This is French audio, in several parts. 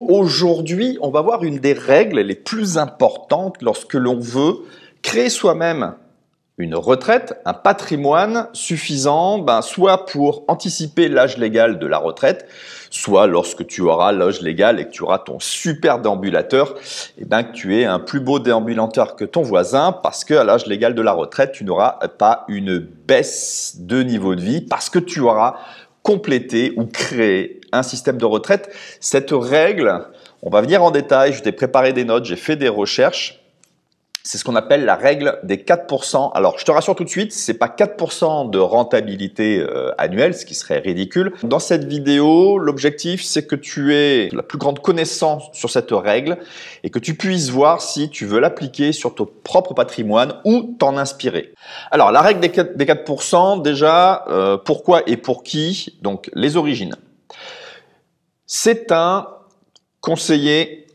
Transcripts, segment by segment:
Aujourd'hui, on va voir une des règles les plus importantes lorsque l'on veut créer soi-même une retraite, un patrimoine suffisant, ben, soit pour anticiper l'âge légal de la retraite, soit lorsque tu auras l'âge légal et que tu auras ton super déambulateur, et eh ben, que tu es un plus beau déambulateur que ton voisin, parce qu'à l'âge légal de la retraite, tu n'auras pas une baisse de niveau de vie, parce que tu auras compléter ou créer un système de retraite. Cette règle, on va venir en détail, je t'ai préparé des notes, j'ai fait des recherches c'est ce qu'on appelle la règle des 4%. Alors, je te rassure tout de suite, c'est pas 4% de rentabilité euh, annuelle, ce qui serait ridicule. Dans cette vidéo, l'objectif, c'est que tu aies la plus grande connaissance sur cette règle et que tu puisses voir si tu veux l'appliquer sur ton propre patrimoine ou t'en inspirer. Alors, la règle des 4%, déjà, euh, pourquoi et pour qui Donc, les origines. C'est un conseiller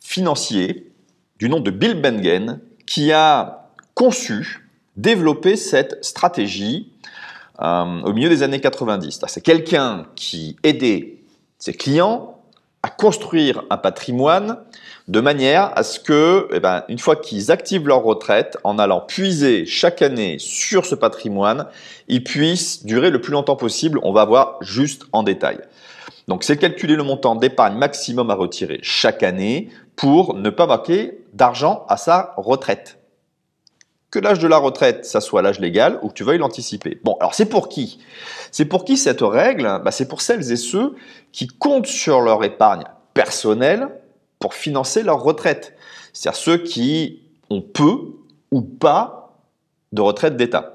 financier du nom de Bill Bengen qui a conçu, développé cette stratégie euh, au milieu des années 90. C'est quelqu'un qui aidait ses clients à construire un patrimoine de manière à ce que, eh ben, une fois qu'ils activent leur retraite, en allant puiser chaque année sur ce patrimoine, ils puissent durer le plus longtemps possible. On va voir juste en détail. Donc, c'est calculer le montant d'épargne maximum à retirer chaque année pour ne pas manquer d'argent à sa retraite. Que l'âge de la retraite, ça soit l'âge légal ou que tu veuilles l'anticiper. Bon, alors c'est pour qui C'est pour qui cette règle bah, C'est pour celles et ceux qui comptent sur leur épargne personnelle pour financer leur retraite. C'est-à-dire ceux qui ont peu ou pas de retraite d'État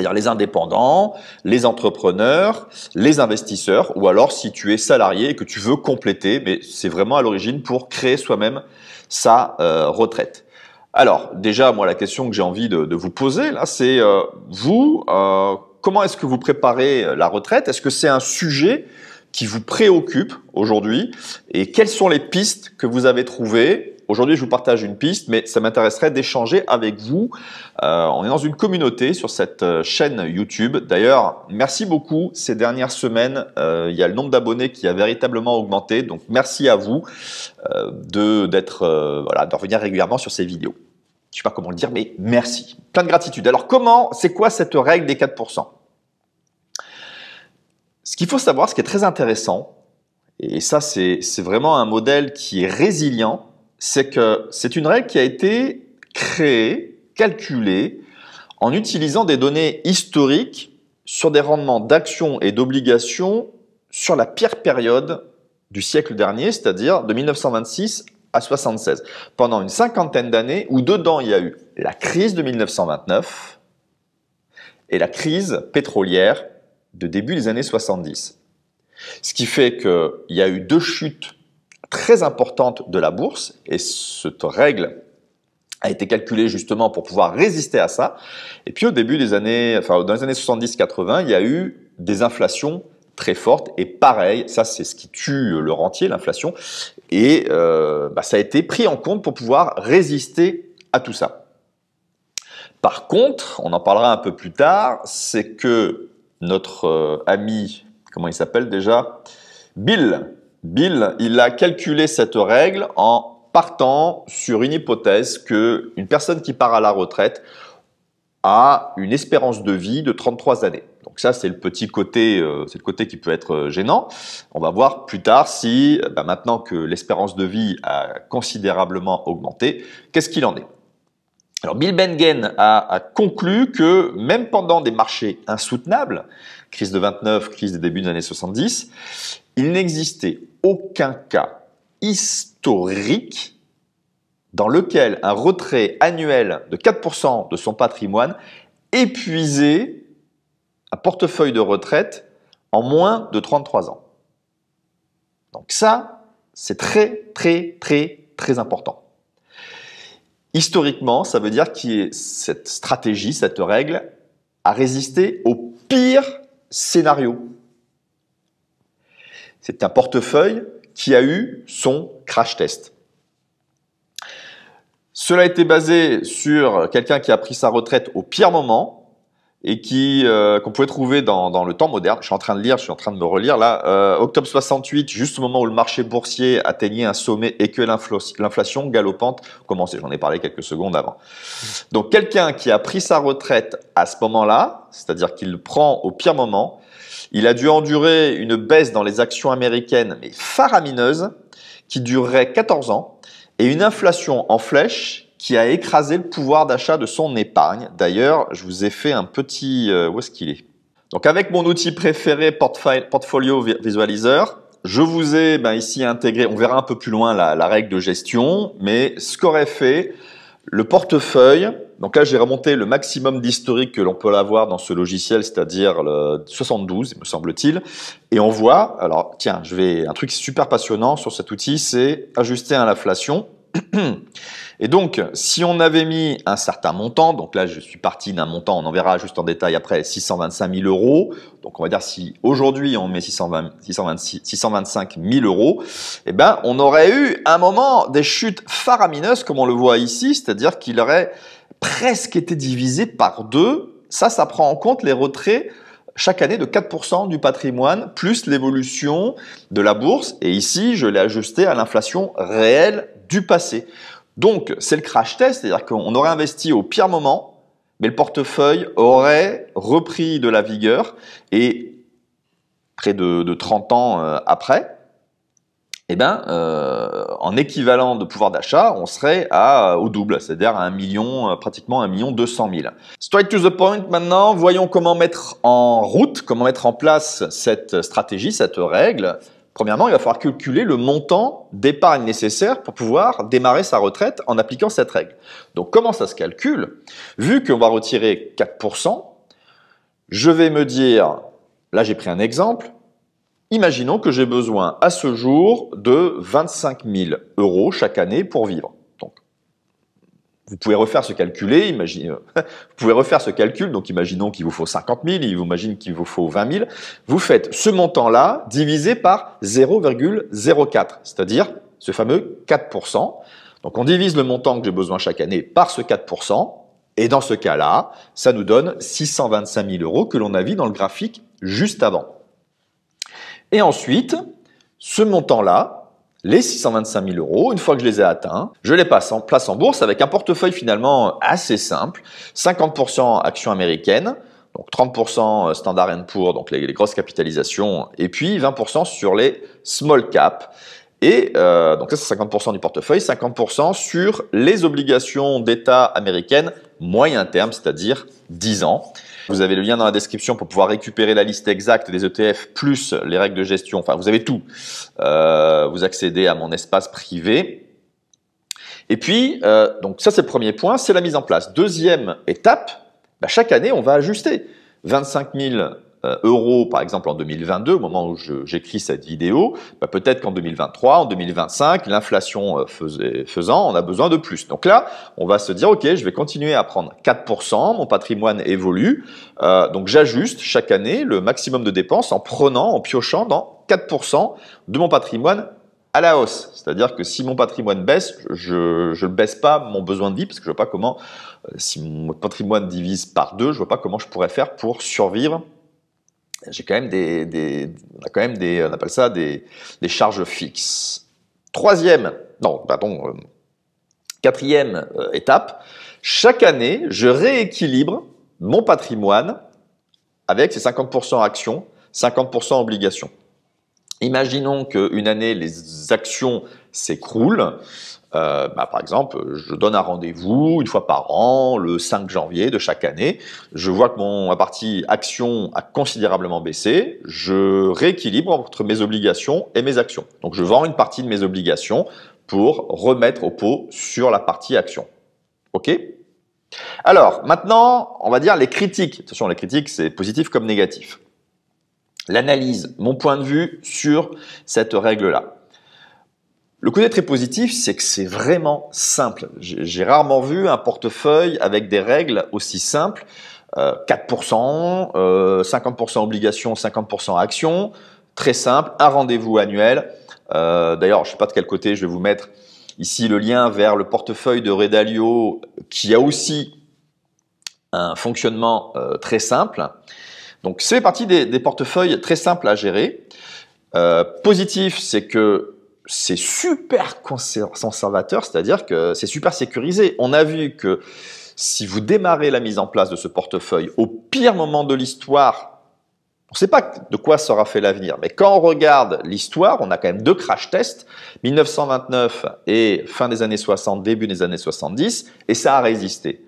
c'est-à-dire les indépendants, les entrepreneurs, les investisseurs, ou alors si tu es salarié et que tu veux compléter, mais c'est vraiment à l'origine pour créer soi-même sa euh, retraite. Alors déjà, moi, la question que j'ai envie de, vous poser, là, c'est euh, vous, euh, comment est-ce que vous préparez la retraite Est-ce que c'est un sujet qui vous préoccupe aujourd'hui Et quelles sont les pistes que vous avez trouvées Aujourd'hui, je vous partage une piste, mais ça m'intéresserait d'échanger avec vous. Euh, on est dans une communauté sur cette euh, chaîne YouTube. D'ailleurs, merci beaucoup ces dernières semaines. Euh, il y a le nombre d'abonnés qui a véritablement augmenté. Donc, merci à vous de d'être voilà, de revenir régulièrement sur ces vidéos. Je ne sais pas comment le dire, mais merci. Plein de gratitude. Alors, comment, c'est quoi cette règle des 4% Ce qu'il faut savoir, ce qui est très intéressant, et ça, c'est vraiment un modèle qui est résilient, c'est que c'est une règle qui a été créée, calculée, en utilisant des données historiques sur des rendements d'actions et d'obligations sur la pire période du siècle dernier, c'est-à-dire de 1926 à 76, pendant une cinquantaine d'années où dedans il y a eu la crise de 1929 et la crise pétrolière de début des années 70. Ce qui fait qu'il y a eu deux chutes très importante de la bourse, et cette règle a été calculée justement pour pouvoir résister à ça. Et puis au début des années, enfin dans les années 70-80, il y a eu des inflations très fortes, et pareil, ça c'est ce qui tue le rentier, l'inflation, et euh, bah, ça a été pris en compte pour pouvoir résister à tout ça. Par contre, on en parlera un peu plus tard, c'est que notre euh, ami, comment il s'appelle déjà Bill, Bill, il a calculé cette règle en partant sur une hypothèse que une personne qui part à la retraite a une espérance de vie de 33 années. Donc ça, c'est le petit côté, euh, c'est le côté qui peut être euh, gênant. On va voir plus tard si, bah, maintenant que l'espérance de vie a considérablement augmenté, qu'est-ce qu'il en est. Alors Bill Bengen a, conclu que même pendant des marchés insoutenables, crise de 29, crise des débuts des années 70, il n'existait aucun cas historique dans lequel un retrait annuel de 4% de son patrimoine épuisait un portefeuille de retraite en moins de 33 ans. Donc ça, c'est très très très très important. Historiquement, ça veut dire que cette stratégie, cette règle, a résisté au pire scénario. C'est un portefeuille qui a eu son crash test. Cela a été basé sur quelqu'un qui a pris sa retraite au pire moment, et qui euh, qu'on pouvait trouver dans, le temps moderne. Je suis en train de lire, je suis en train de me relire là. Euh, octobre 68, juste au moment où le marché boursier atteignait un sommet et que l'inflation galopante commençait. J'en ai parlé quelques secondes avant. Donc quelqu'un qui a pris sa retraite à ce moment-là, c'est-à-dire qu'il prend au pire moment, il a dû endurer une baisse dans les actions américaines mais faramineuse qui durerait 14 ans et une inflation en flèche qui a écrasé le pouvoir d'achat de son épargne. D'ailleurs, je vous ai fait un petit... Euh, où est-ce qu'il est Donc avec mon outil préféré, Portfolio Visualizer, je vous ai ben, ici intégré, on verra un peu plus loin la, règle de gestion, mais ce qu'aurait fait le portefeuille, donc là j'ai remonté le maximum d'historique que l'on peut avoir dans ce logiciel, c'est-à-dire le 72, me semble-t-il, et on voit, alors tiens, je vais un truc super passionnant sur cet outil, c'est ajuster à l'inflation, et donc, si on avait mis un certain montant, donc là je suis parti d'un montant, on en verra juste en détail après, 625 000 euros, donc on va dire si aujourd'hui on met 625 000 euros, eh ben on aurait eu un moment des chutes faramineuses comme on le voit ici, c'est-à-dire qu'il aurait presque été divisé par deux. Ça, ça prend en compte les retraits chaque année de 4% du patrimoine, plus l'évolution de la bourse. Et ici, je l'ai ajusté à l'inflation réelle du passé. Donc, c'est le crash test, c'est-à-dire qu'on aurait investi au pire moment, mais le portefeuille aurait repris de la vigueur et près de, 30 ans euh, après, eh ben, euh, en équivalent de pouvoir d'achat, on serait à, au double, c'est-à-dire à un million, euh, pratiquement un million deux cent mille. Straight to the point maintenant, voyons comment mettre en route, comment mettre en place cette stratégie, cette règle. Premièrement, il va falloir calculer le montant d'épargne nécessaire pour pouvoir démarrer sa retraite en appliquant cette règle. Donc comment ça se calcule Vu qu'on va retirer 4%, je vais me dire, là j'ai pris un exemple, imaginons que j'ai besoin à ce jour de 25 000 euros chaque année pour vivre vous pouvez refaire ce calcul, Imaginez, euh, vous pouvez refaire ce calcul, donc imaginons qu'il vous faut 50 000, il vous imagine qu'il vous faut 20 000, vous faites ce montant-là divisé par 0,04, c'est-à-dire ce fameux 4%. Donc on divise le montant que j'ai besoin chaque année par ce 4%, et dans ce cas-là, ça nous donne 625 000 euros que l'on a vu dans le graphique juste avant. Et ensuite, ce montant-là, les 625 000 euros, une fois que je les ai atteints, je les passe en place en bourse avec un portefeuille finalement assez simple, 50% actions américaines, donc 30% euh, Standard poor, donc les, grosses capitalisations, et puis 20% sur les small cap. Et euh, donc ça c'est 50% du portefeuille, 50% sur les obligations d'État américaines moyen terme, c'est-à-dire 10 ans. Vous avez le lien dans la description pour pouvoir récupérer la liste exacte des ETF plus les règles de gestion. Enfin, vous avez tout. Euh, vous accédez à mon espace privé. Et puis, euh, donc ça c'est le premier point, c'est la mise en place. Deuxième étape, bah, chaque année on va ajuster. 25 000 euh, euros, par exemple, en 2022, au moment où j'écris cette vidéo, bah peut-être qu'en 2023, en 2025, l'inflation euh, faisant, on a besoin de plus. Donc là, on va se dire, OK, je vais continuer à prendre 4%, mon patrimoine évolue, euh, donc j'ajuste chaque année le maximum de dépenses en prenant, en piochant dans 4% de mon patrimoine à la hausse. C'est-à-dire que si mon patrimoine baisse, je ne baisse pas mon besoin de vie parce que je ne vois pas comment, euh, si mon patrimoine divise par deux, je ne vois pas comment je pourrais faire pour survivre j'ai quand même des, on appelle ça des, charges fixes. Troisième, non, pardon, euh, quatrième euh, étape, chaque année, je rééquilibre mon patrimoine avec ces 50% actions, 50% obligations. Imaginons qu'une année, les actions s'écroulent, euh, bah, par exemple, je donne un rendez-vous une fois par an, le 5 janvier de chaque année. Je vois que mon, ma partie action a considérablement baissé. Je rééquilibre entre mes obligations et mes actions. Donc je vends une partie de mes obligations pour remettre au pot sur la partie action. OK Alors, maintenant, on va dire les critiques. Attention, les critiques, c'est positif comme négatif. L'analyse, mon point de vue sur cette règle-là. Le côté très positif, c'est que c'est vraiment simple. J'ai rarement vu un portefeuille avec des règles aussi simples. 4%, euh, 50% euh, obligations, 50% actions. Très simple, un rendez-vous annuel. Euh, d'ailleurs, je ne sais pas de quel côté, je vais vous mettre ici le lien vers le portefeuille de Redalio qui a aussi un fonctionnement très simple. Donc, c'est partie des, portefeuilles très simples à gérer. positif, c'est que c'est super conservateur, c'est-à-dire que c'est super sécurisé. On a vu que si vous démarrez la mise en place de ce portefeuille au pire moment de l'histoire, on ne sait pas de quoi sera fait l'avenir, mais quand on regarde l'histoire, on a quand même deux crash tests, 1929 et fin des années 60, début des années 70, et ça a résisté.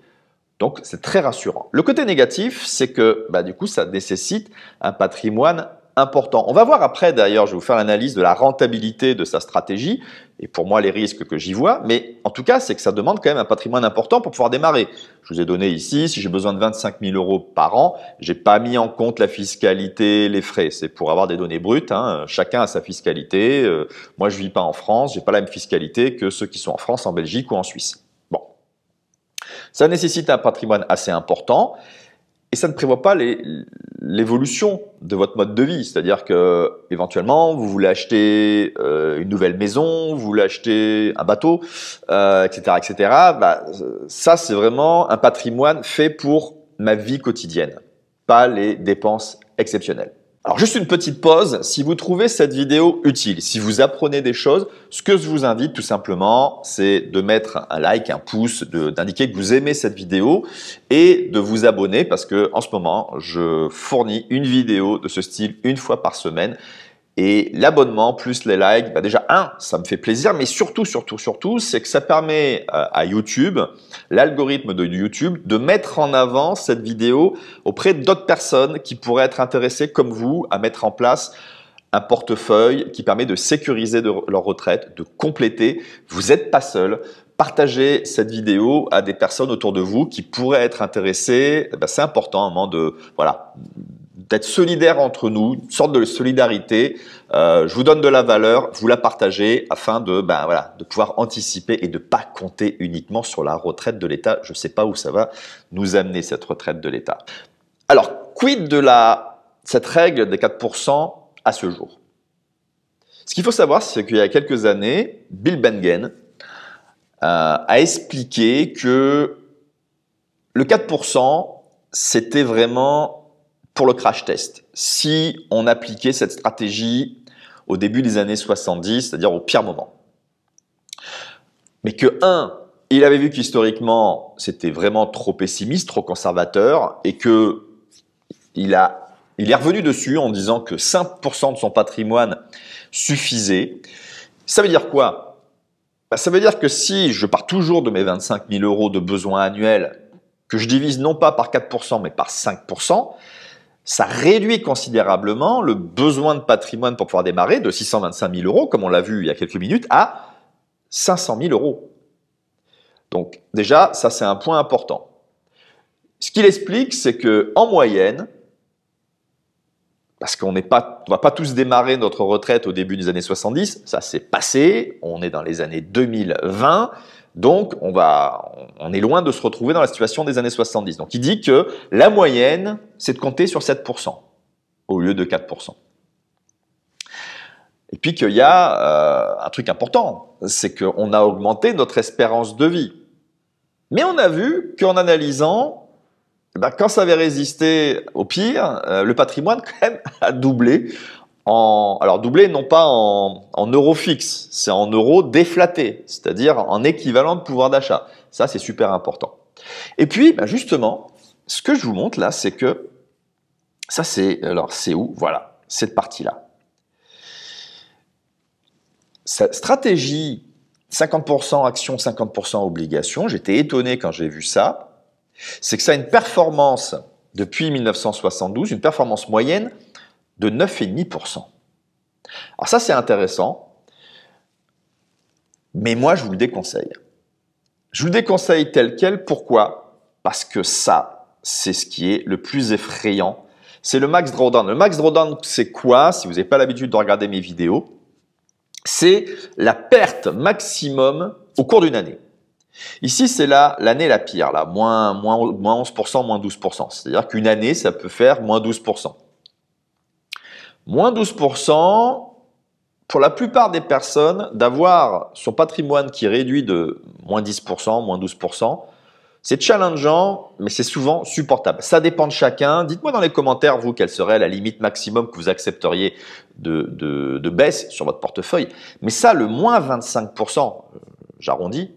Donc c'est très rassurant. Le côté négatif, c'est que bah, du coup, ça nécessite un patrimoine important. On va voir après d'ailleurs, je vais vous faire l'analyse de la rentabilité de sa stratégie et pour moi les risques que j'y vois, mais en tout cas c'est que ça demande quand même un patrimoine important pour pouvoir démarrer. Je vous ai donné ici, si j'ai besoin de 25 000 euros par an, j'ai pas mis en compte la fiscalité, les frais, c'est pour avoir des données brutes, hein. chacun a sa fiscalité, euh, moi je vis pas en France, j'ai pas la même fiscalité que ceux qui sont en France, en Belgique ou en Suisse. Bon. Ça nécessite un patrimoine assez important. Et ça ne prévoit pas l'évolution de votre mode de vie. C'est-à-dire que, éventuellement, vous voulez acheter euh, une nouvelle maison, vous voulez acheter un bateau, etc., euh, etc. Bah, ça, c'est vraiment un patrimoine fait pour ma vie quotidienne, pas les dépenses exceptionnelles. Alors juste une petite pause, si vous trouvez cette vidéo utile, si vous apprenez des choses, ce que je vous invite tout simplement, c'est de mettre un like, un pouce, d'indiquer que vous aimez cette vidéo et de vous abonner parce que en ce moment, je fournis une vidéo de ce style une fois par semaine et l'abonnement plus les likes, bah déjà, un, ça me fait plaisir, mais surtout, surtout, surtout, c'est que ça permet euh, à YouTube, l'algorithme de YouTube, de mettre en avant cette vidéo auprès d'autres personnes qui pourraient être intéressées, comme vous, à mettre en place un portefeuille qui permet de sécuriser leur retraite, de compléter. Vous n'êtes pas seul. Partagez cette vidéo à des personnes autour de vous qui pourraient être intéressées. Eh ben, c'est important, un moment de, voilà, d'être solidaires entre nous, une sorte de solidarité. Euh, je vous donne de la valeur, vous la partagez afin de, ben voilà, de pouvoir anticiper et de pas compter uniquement sur la retraite de l'État. Je ne sais pas où ça va nous amener cette retraite de l'État. Alors, quid de la, cette règle des 4% à ce jour Ce qu'il faut savoir, c'est qu'il y a quelques années, Bill Bengen euh, a expliqué que le 4%, c'était vraiment pour le crash test, si on appliquait cette stratégie au début des années 70, c'est-à-dire au pire moment, mais que un, il avait vu qu'historiquement, c'était vraiment trop pessimiste, trop conservateur, et que il, a, il est revenu dessus en disant que 5% de son patrimoine suffisait. Ça veut dire quoi bah, Ça veut dire que si je pars toujours de mes 25 000 euros de besoins annuels, que je divise non pas par 4%, mais par 5%, ça réduit considérablement le besoin de patrimoine pour pouvoir démarrer de 625 000 euros, comme on l'a vu il y a quelques minutes, à 500 000 euros. Donc déjà, ça c'est un point important. Ce qu'il explique, c'est que en moyenne, parce qu'on ne va pas tous démarrer notre retraite au début des années 70, ça s'est passé, on est dans les années 2020, donc on, va, on est loin de se retrouver dans la situation des années 70. Donc il dit que la moyenne, c'est de compter sur 7% au lieu de 4%. Et puis qu'il y a euh, un truc important, c'est qu'on a augmenté notre espérance de vie. Mais on a vu qu'en analysant bah, quand ça avait résisté au pire, euh, le patrimoine quand même a doublé. En, alors doublé non pas en, en euros fixes, c'est en euros déflatés, c'est-à-dire en équivalent de pouvoir d'achat. Ça, c'est super important. Et puis, bah, justement, ce que je vous montre là, c'est que ça, c'est alors c'est où Voilà, cette partie-là. Stratégie 50% action, 50% obligation. J'étais étonné quand j'ai vu ça c'est que ça a une performance depuis 1972, une performance moyenne de 9,5%. Alors ça c'est intéressant, mais moi je vous le déconseille. Je vous le déconseille tel quel, pourquoi Parce que ça, c'est ce qui est le plus effrayant. C'est le max drawdown. Le max drawdown, c'est quoi Si vous n'avez pas l'habitude de regarder mes vidéos, c'est la perte maximum au cours d'une année. Ici, c'est là l'année la pire, là, moins, 11%, moins 12%. C'est-à-dire qu'une année, ça peut faire moins 12%. Moins 12%, pour la plupart des personnes, d'avoir son patrimoine qui réduit de moins 10%, moins 12%, c'est challengeant, mais c'est souvent supportable. Ça dépend de chacun. Dites-moi dans les commentaires, vous, quelle serait la limite maximum que vous accepteriez de, de, de baisse sur votre portefeuille. Mais ça, le moins 25%, euh, j'arrondis,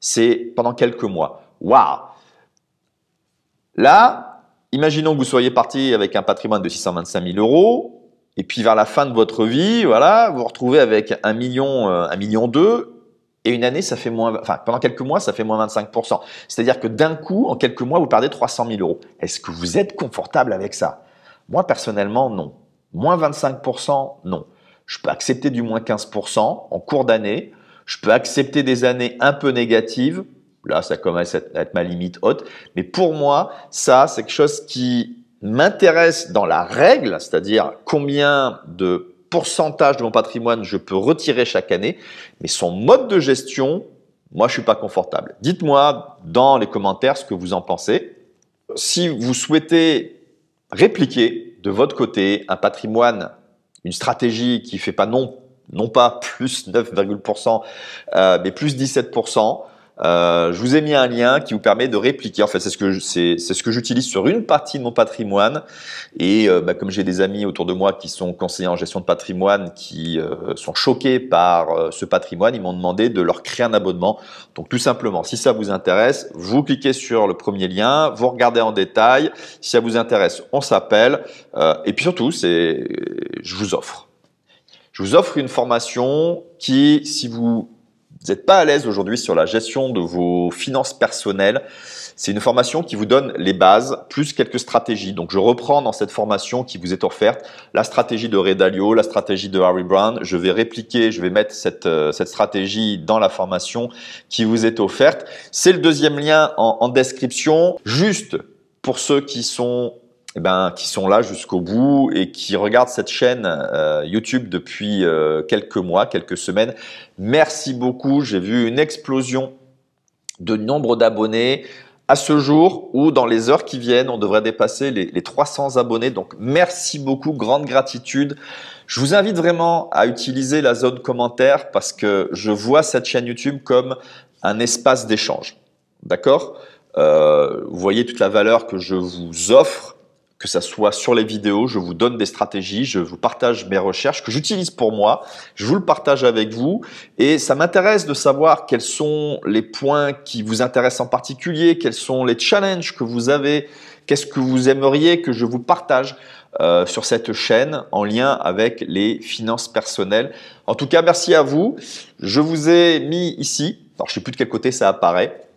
c'est pendant quelques mois. Waouh Là, imaginons que vous soyez parti avec un patrimoine de 625 000 euros. Et puis vers la fin de votre vie, voilà, vous vous retrouvez avec un million, 1 euh, million 2, et une année, ça fait moins, enfin, pendant quelques mois, ça fait moins 25%. C'est-à-dire que d'un coup, en quelques mois, vous perdez 300 000 euros. Est-ce que vous êtes confortable avec ça Moi, personnellement, non. Moins 25%, non. Je peux accepter du moins 15% en cours d'année, je peux accepter des années un peu négatives. Là, ça commence à être ma limite haute. Mais pour moi, ça, c'est quelque chose qui m'intéresse dans la règle, c'est-à-dire combien de pourcentage de mon patrimoine je peux retirer chaque année. Mais son mode de gestion, moi, je suis pas confortable. Dites-moi dans les commentaires ce que vous en pensez. Si vous souhaitez répliquer de votre côté un patrimoine, une stratégie qui fait pas non non pas plus 9,%, euh, mais plus 17%. Euh, je vous ai mis un lien qui vous permet de répliquer. En fait, c'est ce que c'est ce que j'utilise sur une partie de mon patrimoine. Et euh, bah, comme j'ai des amis autour de moi qui sont conseillers en gestion de patrimoine, qui sont choqués par ce patrimoine, ils m'ont demandé de leur créer un abonnement. Donc tout simplement, si ça vous intéresse, vous cliquez sur le premier lien, vous regardez en détail. Si ça vous intéresse, on s'appelle. et puis surtout, c'est je vous offre je vous offre une formation qui, si vous n'êtes pas à l'aise aujourd'hui sur la gestion de vos finances personnelles, c'est une formation qui vous donne les bases plus quelques stratégies. Donc je reprends dans cette formation qui vous est offerte la stratégie de Dalio, la stratégie de Harry Brown. Je vais répliquer, je vais mettre cette, euh, cette stratégie dans la formation qui vous est offerte. C'est le deuxième lien en description. Juste pour ceux qui sont eh ben, qui sont là jusqu'au bout et qui regardent cette chaîne euh, YouTube depuis euh, quelques mois, quelques semaines. Merci beaucoup. J'ai vu une explosion de nombre d'abonnés. À ce jour ou dans les heures qui viennent, on devrait dépasser les, 300 abonnés. Donc merci beaucoup, grande gratitude. Je vous invite vraiment à utiliser la zone commentaire parce que je vois cette chaîne YouTube comme un espace d'échange. D'accord euh, Vous voyez toute la valeur que je vous offre que ça soit sur les vidéos, je vous donne des stratégies, je vous partage mes recherches que j'utilise pour moi, je vous le partage avec vous et ça m'intéresse de savoir quels sont les points qui vous intéressent en particulier, quels sont les challenges que vous avez, qu'est-ce que vous aimeriez que je vous partage euh, sur cette chaîne en lien avec les finances personnelles. En tout cas, merci à vous. Je vous ai mis ici, alors je sais plus de quel côté ça apparaît,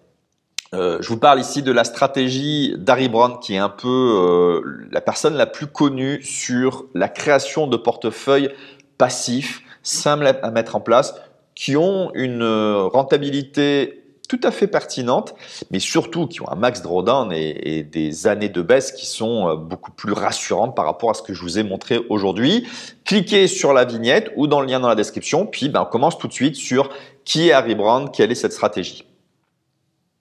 euh, je vous parle ici de la stratégie d'Harry Brown, qui est un peu euh, la personne la plus connue sur la création de portefeuilles passifs, simples à mettre en place, qui ont une euh, rentabilité tout à fait pertinente, mais surtout qui ont un max drawdown et, des années de baisse qui sont beaucoup plus rassurantes par rapport à ce que je vous ai montré aujourd'hui. Cliquez sur la vignette ou dans le lien dans la description, puis ben, on commence tout de suite sur qui est Harry Brown, quelle est cette stratégie.